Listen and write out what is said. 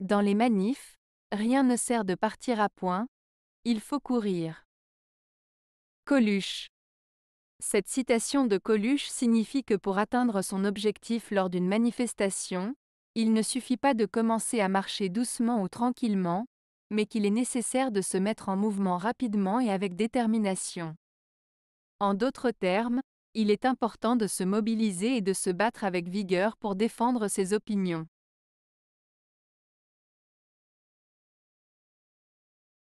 Dans les manifs, rien ne sert de partir à point, il faut courir. Coluche. Cette citation de Coluche signifie que pour atteindre son objectif lors d'une manifestation, il ne suffit pas de commencer à marcher doucement ou tranquillement, mais qu'il est nécessaire de se mettre en mouvement rapidement et avec détermination. En d'autres termes, il est important de se mobiliser et de se battre avec vigueur pour défendre ses opinions.